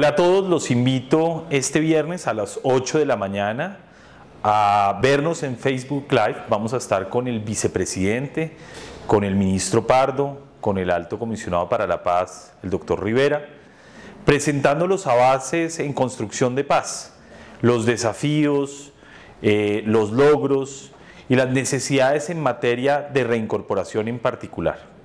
Hola a todos, los invito este viernes a las 8 de la mañana a vernos en Facebook Live. Vamos a estar con el vicepresidente, con el ministro Pardo, con el alto comisionado para la paz, el doctor Rivera, presentando los avances en construcción de paz, los desafíos, eh, los logros y las necesidades en materia de reincorporación en particular.